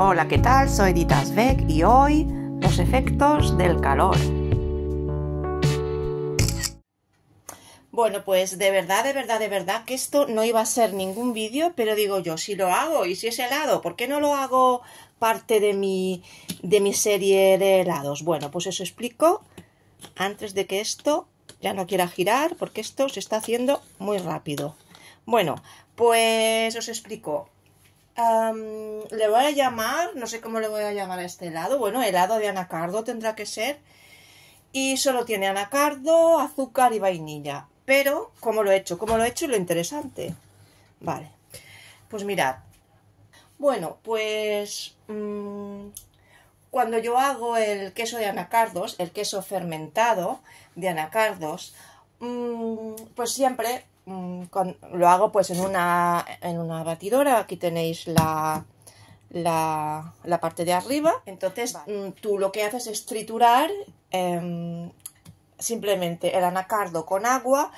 Hola, ¿qué tal? Soy Dita Beck y hoy los efectos del calor. Bueno, pues de verdad, de verdad, de verdad que esto no iba a ser ningún vídeo, pero digo yo, si lo hago y si es helado, ¿por qué no lo hago parte de mi, de mi serie de helados? Bueno, pues eso explico antes de que esto ya no quiera girar, porque esto se está haciendo muy rápido. Bueno, pues os explico le voy a llamar, no sé cómo le voy a llamar a este helado. Bueno, helado de anacardo tendrá que ser. Y solo tiene anacardo, azúcar y vainilla. Pero, ¿cómo lo he hecho? ¿Cómo lo he hecho? Y lo interesante. Vale. Pues mirad. Bueno, pues... Mm, cuando yo hago el queso de anacardos, el queso fermentado de anacardos, mm, pues siempre Mm, lo hago pues en una, en una batidora. Aquí tenéis la, la, parte de arriba. Entonces mm, tú lo que haces es triturar em, simplemente el anacardo con agua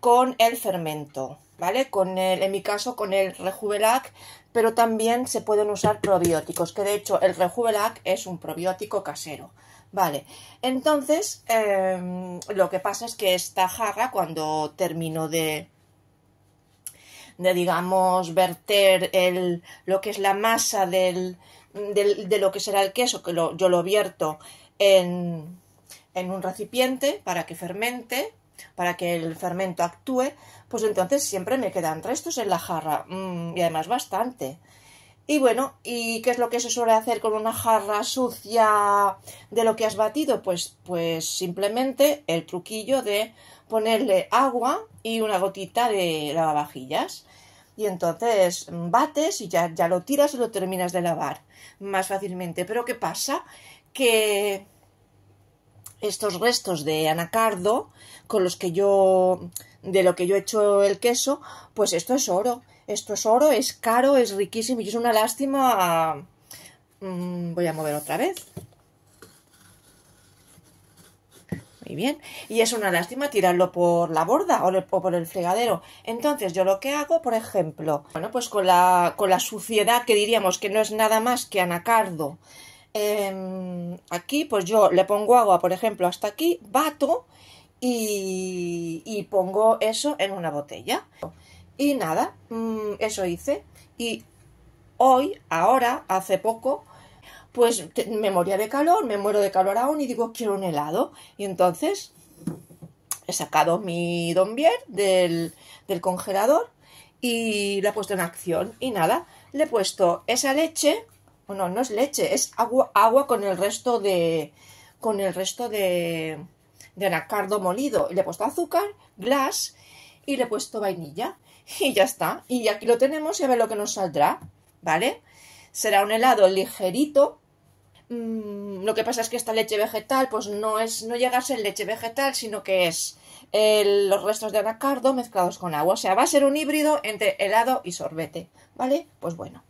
con el fermento, ¿vale? Con el, en mi caso con el rejuvelac, pero también se pueden usar probióticos, que de hecho el rejuvelac es un probiótico casero. Vale, entonces em, lo que pasa es que esta jarra cuando termino de, de digamos, verter el, lo que es la masa del, de lo que será el queso, que yo lo vierto en, en un recipiente para que fermente, para que el fermento actúe, pues entonces siempre me quedan restos en la jarra, mm, y además bastante. Y bueno, ¿y qué es lo que se suele hacer con una jarra sucia de lo que has batido? Pues, pues simplemente el truquillo de ponerle agua y una gotita de lavavajillas. Y entonces mm, bates y ya, ya lo tiras y lo terminas de lavar más fácilmente. Pero ¿qué pasa? Que estos restos de anacardo con los que yo de lo que yo he hecho el queso, pues esto es oro. Esto es oro, es caro, es riquísimo y es una lástima. Mm, voy a mover otra vez. bien. Y es una lástima tirarlo por la borda o, por el fregadero. Entonces, yo lo que hago, por ejemplo, bueno, pues con la, con la suciedad que diríamos que no es nada más que anacardo. Em, aquí, pues yo le pongo agua, por ejemplo, hasta aquí, bato y, y pongo eso en una botella. Y nada, mm, eso hice. Y hoy, ahora, hace poco, pues me moría de calor, me muero de calor aún y digo, quiero un helado. Y entonces he sacado mi Dombier del, congelador y la he puesto en acción. Y nada, le he puesto esa leche, bueno, no es leche, es agua, agua con el resto de, con el resto de, de molido. Le he puesto azúcar, glass y le he puesto vainilla. Y ya está. Y aquí lo tenemos y a ver lo que nos saldrá. ¿Vale? será un helado ligerito. Mm, lo que pasa es que esta leche vegetal, pues no es, no llega a ser leche vegetal, sino que es los restos de anacardo mezclados con agua. O sea, va a ser un híbrido entre helado y sorbete. ¿Vale? Pues bueno.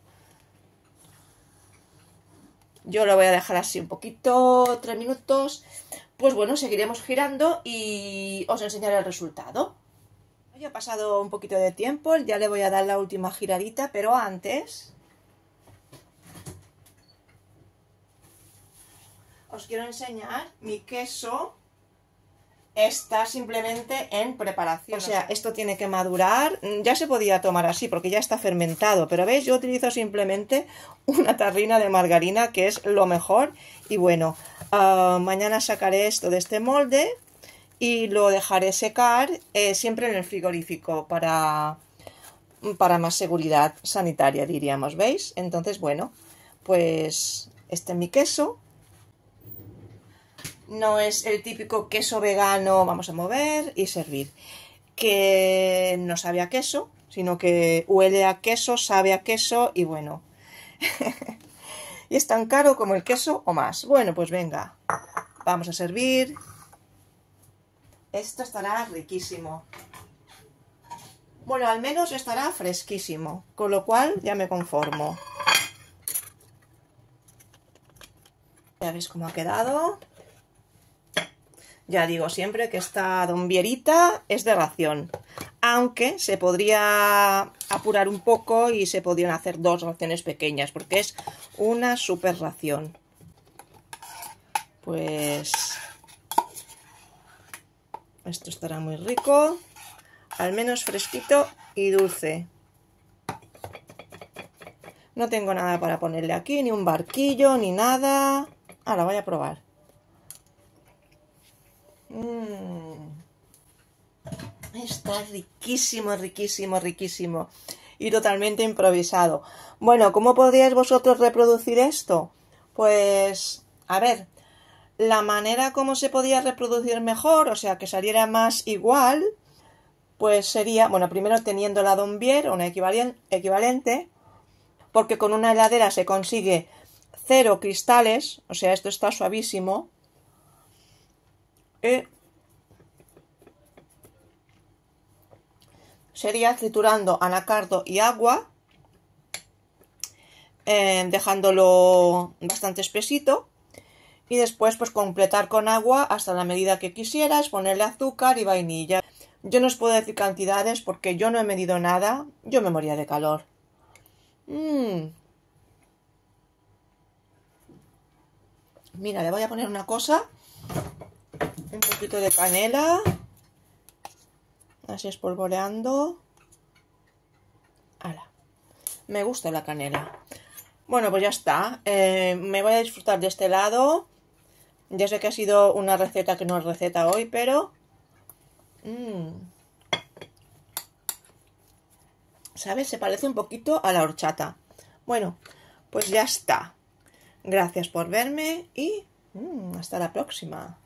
Yo lo voy a dejar así un poquito, tres minutos. Pues bueno, seguiremos girando y os enseñaré el resultado. Ya ha pasado un poquito de tiempo, ya le voy a dar la última giradita, pero antes os quiero enseñar mi queso está simplemente en preparación. O sea, esto tiene que madurar. Mm, ya se podía tomar así porque ya está fermentado. Pero veis, yo utilizo simplemente una tarrina de margarina que es lo mejor. Y bueno, ah, mañana sacaré esto de este molde y lo dejaré secar eh, siempre en el frigorífico para, mm, para más seguridad sanitaria, diríamos. ¿Veis? Entonces, bueno, pues este es mi queso no es el típico queso vegano, vamos a mover y servir, que no sabe a queso, sino que huele a queso, sabe a queso y bueno. y es tan caro como el queso o más. Bueno, pues venga, vamos a servir. Esto estará riquísimo. Bueno, al menos estará fresquísimo, con lo cual ya me conformo. Ya veis cómo ha quedado. Ya digo siempre que esta dombierita es de ración, aunque se podría apurar un poco y se podrían hacer dos raciones pequeñas, porque es una super ración. Pues esto estará muy rico, al menos fresquito y dulce. No tengo nada para ponerle aquí, ni un barquillo, ni nada. Ahora voy a probar. Mm. Está riquísimo, riquísimo, riquísimo. Y totalmente improvisado. Bueno, ¿cómo podríais vosotros reproducir esto? Pues, a ver, la manera como se podía reproducir mejor, o sea, que saliera más igual, pues sería, bueno, primero teniendo la Dombier, una equivalente, porque con una heladera se consigue cero cristales, o sea, esto está suavísimo, e sería triturando anacardo y agua, em, dejándolo bastante espesito. Y después pues completar con agua hasta la medida que quisieras, ponerle azúcar y vainilla. Yo no os puedo decir cantidades porque yo no he medido nada, yo me moría de calor. Mm. Mira, le voy a poner una cosa un poquito de canela, así espolvoreando. ¡Hala! Me gusta la canela. Bueno, pues ya está. Eh, me voy a disfrutar de este lado. Ya sé que ha sido una receta que no es receta hoy, pero... Mm. ¿Sabes? Se parece un poquito a la horchata. Bueno, pues ya está. Gracias por verme y mm, hasta la próxima.